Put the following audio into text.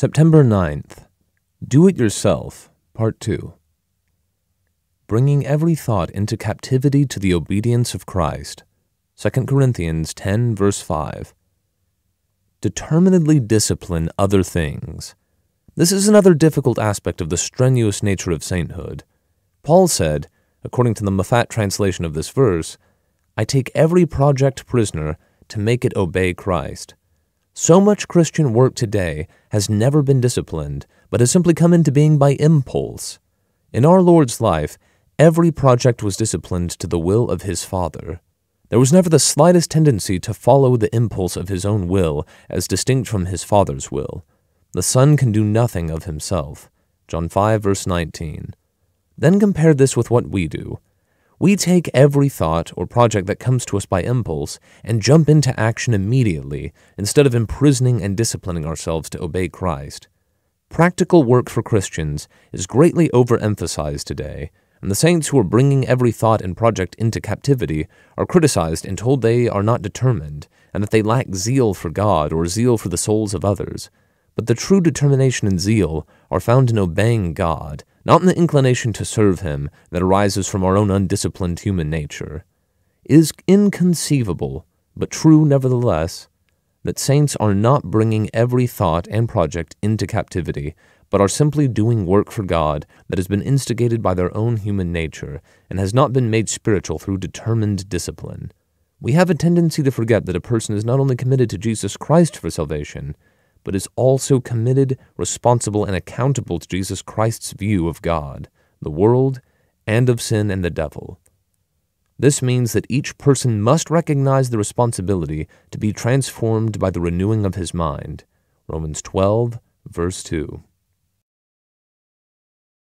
September 9th, Do It Yourself, Part 2. Bringing every thought into captivity to the obedience of Christ. 2 Corinthians 10, verse 5. Determinedly discipline other things. This is another difficult aspect of the strenuous nature of sainthood. Paul said, according to the Mafat translation of this verse, I take every project prisoner to make it obey Christ. So much Christian work today has never been disciplined, but has simply come into being by impulse. In our Lord's life, every project was disciplined to the will of his Father. There was never the slightest tendency to follow the impulse of his own will as distinct from his Father's will. The Son can do nothing of himself. John 5, verse 19. Then compare this with what we do. We take every thought or project that comes to us by impulse and jump into action immediately instead of imprisoning and disciplining ourselves to obey Christ. Practical work for Christians is greatly overemphasized today, and the saints who are bringing every thought and project into captivity are criticized and told they are not determined and that they lack zeal for God or zeal for the souls of others. But the true determination and zeal are found in obeying God not in the inclination to serve him that arises from our own undisciplined human nature, it is inconceivable, but true nevertheless, that saints are not bringing every thought and project into captivity, but are simply doing work for God that has been instigated by their own human nature and has not been made spiritual through determined discipline. We have a tendency to forget that a person is not only committed to Jesus Christ for salvation, but is also committed, responsible, and accountable to Jesus Christ's view of God, the world, and of sin and the devil. This means that each person must recognize the responsibility to be transformed by the renewing of his mind. Romans 12, verse 2.